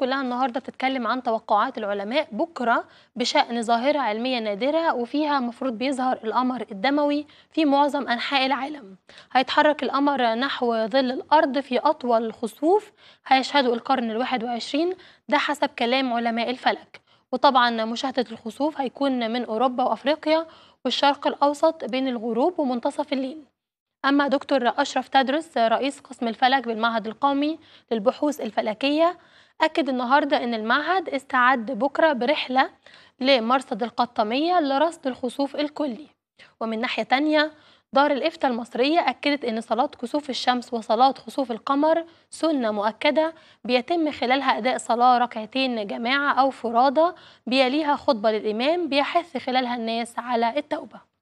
كلها النهارده بتتكلم عن توقعات العلماء بكره بشأن ظاهره علميه نادره وفيها مفروض بيظهر القمر الدموي في معظم انحاء العالم. هيتحرك القمر نحو ظل الارض في اطول خسوف هيشهده القرن الواحد وعشرين ده حسب كلام علماء الفلك. وطبعا مشاهده الخسوف هيكون من اوروبا وافريقيا والشرق الاوسط بين الغروب ومنتصف الليل. أما دكتور أشرف تدرس رئيس قسم الفلك بالمعهد القومي للبحوث الفلكية أكد النهاردة أن المعهد استعد بكرة برحلة لمرصد القطامية لرصد الخسوف الكلي ومن ناحية تانية دار الإفتاء المصرية أكدت أن صلاة كسوف الشمس وصلاة خسوف القمر سنة مؤكدة بيتم خلالها أداء صلاة ركعتين جماعة أو فرادة بيليها خطبة للإمام بيحث خلالها الناس على التوبة